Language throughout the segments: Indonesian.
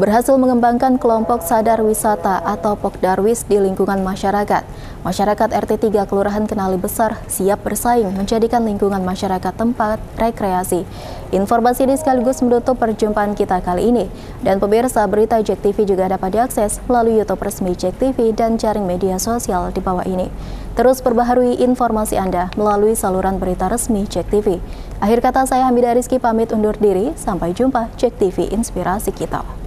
berhasil mengembangkan kelompok sadar wisata atau Pokdarwis di lingkungan masyarakat. Masyarakat RT 3 Kelurahan Kenali Besar siap bersaing menjadikan lingkungan masyarakat tempat rekreasi. Informasi ini sekaligus menutup perjumpaan kita kali ini. Dan pemirsa berita Jek TV juga dapat diakses melalui YouTube resmi Jek TV dan jaring media sosial di bawah ini. Terus perbaharui informasi Anda melalui saluran berita resmi Jek TV. Akhir kata saya Hamidah Rizky pamit undur diri. Sampai jumpa Jek TV Inspirasi Kita.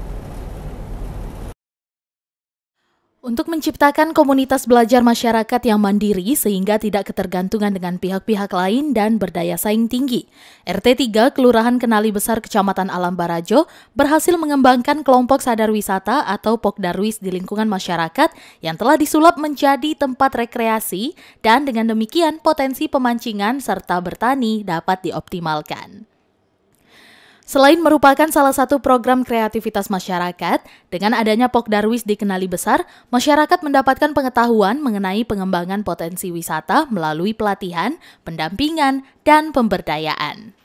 Untuk menciptakan komunitas belajar masyarakat yang mandiri sehingga tidak ketergantungan dengan pihak-pihak lain dan berdaya saing tinggi, RT 3 Kelurahan Kenali Besar Kecamatan Alam Barajo berhasil mengembangkan kelompok sadar wisata atau pokdarwis di lingkungan masyarakat yang telah disulap menjadi tempat rekreasi dan dengan demikian potensi pemancingan serta bertani dapat dioptimalkan. Selain merupakan salah satu program kreativitas masyarakat, dengan adanya Pok Darwis dikenali besar, masyarakat mendapatkan pengetahuan mengenai pengembangan potensi wisata melalui pelatihan, pendampingan, dan pemberdayaan.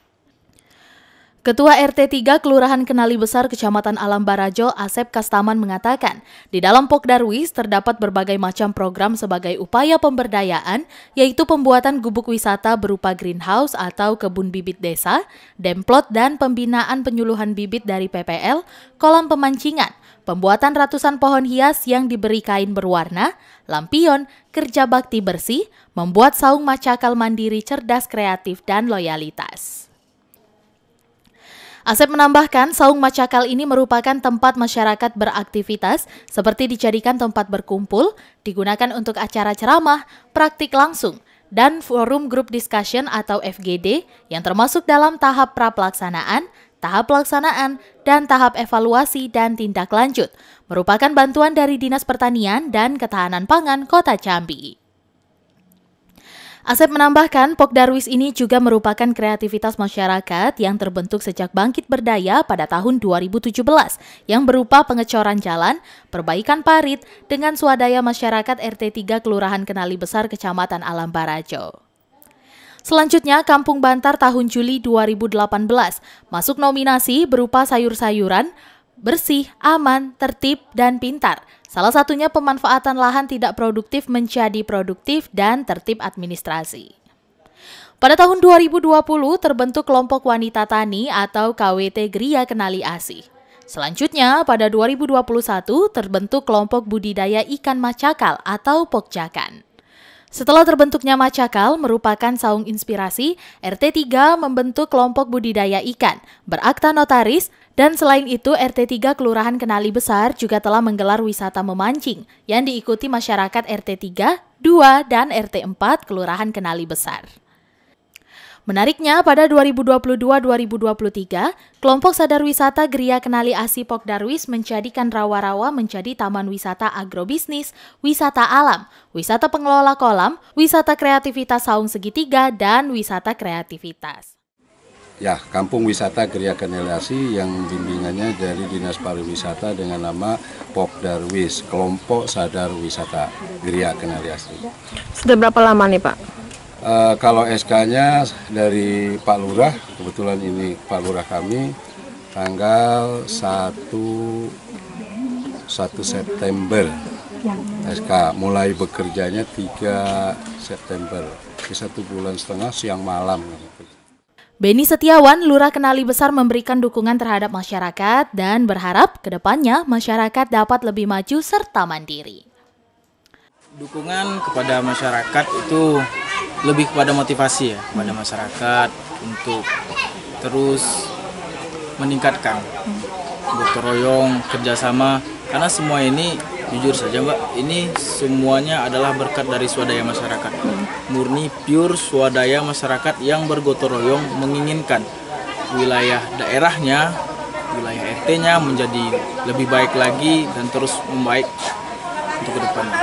Ketua RT 3 Kelurahan Kenali Besar Kecamatan Alam Barajo, Asep Kastaman mengatakan, di dalam Pokdarwis terdapat berbagai macam program sebagai upaya pemberdayaan, yaitu pembuatan gubuk wisata berupa greenhouse atau kebun bibit desa, demplot dan pembinaan penyuluhan bibit dari PPL, kolam pemancingan, pembuatan ratusan pohon hias yang diberi kain berwarna, lampion, kerja bakti bersih, membuat saung macakal mandiri cerdas kreatif dan loyalitas. Asep menambahkan, saung macakal ini merupakan tempat masyarakat beraktivitas seperti dijadikan tempat berkumpul, digunakan untuk acara ceramah, praktik langsung, dan forum group discussion atau FGD yang termasuk dalam tahap pra-pelaksanaan, tahap pelaksanaan, dan tahap evaluasi dan tindak lanjut, merupakan bantuan dari Dinas Pertanian dan Ketahanan Pangan Kota Jambi. Asep menambahkan, Pokdarwis ini juga merupakan kreativitas masyarakat yang terbentuk sejak bangkit berdaya pada tahun 2017 yang berupa pengecoran jalan, perbaikan parit dengan swadaya masyarakat RT3 Kelurahan Kenali Besar Kecamatan Alam Barajo. Selanjutnya, Kampung Bantar tahun Juli 2018 masuk nominasi berupa sayur-sayuran, bersih, aman, tertib, dan pintar. Salah satunya pemanfaatan lahan tidak produktif menjadi produktif dan tertib administrasi. Pada tahun 2020 terbentuk kelompok wanita tani atau KWT Gria Kenali Asih. Selanjutnya, pada 2021 terbentuk kelompok budidaya ikan macakal atau pokjakan. Setelah terbentuknya Macakal merupakan saung inspirasi, RT3 membentuk kelompok budidaya ikan, berakta notaris, dan selain itu RT3 Kelurahan Kenali Besar juga telah menggelar wisata memancing yang diikuti masyarakat RT3, 2, dan RT4 Kelurahan Kenali Besar. Menariknya, pada 2022-2023, kelompok sadar wisata Geria Kenali Asi Darwis menjadikan rawa-rawa menjadi taman wisata agrobisnis, wisata alam, wisata pengelola kolam, wisata kreativitas saung segitiga, dan wisata kreativitas. Ya, Kampung Wisata Geria Kenali Asi yang bimbingannya dari Dinas Pariwisata dengan nama Darwis, Kelompok Sadar Wisata Geria Kenali Asi. Sudah berapa lama nih Pak? Eh, kalau SK-nya dari Pak Lurah, kebetulan ini Pak Lurah kami, tanggal 1 1 September SK mulai bekerjanya 3 September di satu bulan setengah siang malam Beni Setiawan, Lurah Kenali Besar memberikan dukungan terhadap masyarakat dan berharap kedepannya masyarakat dapat lebih maju serta mandiri. Dukungan kepada masyarakat itu lebih kepada motivasi ya kepada masyarakat untuk terus meningkatkan hmm. gotong royong kerjasama karena semua ini jujur saja mbak ini semuanya adalah berkat dari swadaya masyarakat murni pure swadaya masyarakat yang bergotong royong menginginkan wilayah daerahnya wilayah RT-nya menjadi lebih baik lagi dan terus membaik untuk kedepannya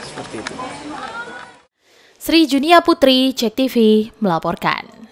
seperti itu Sri Junia Putri, CTV, melaporkan.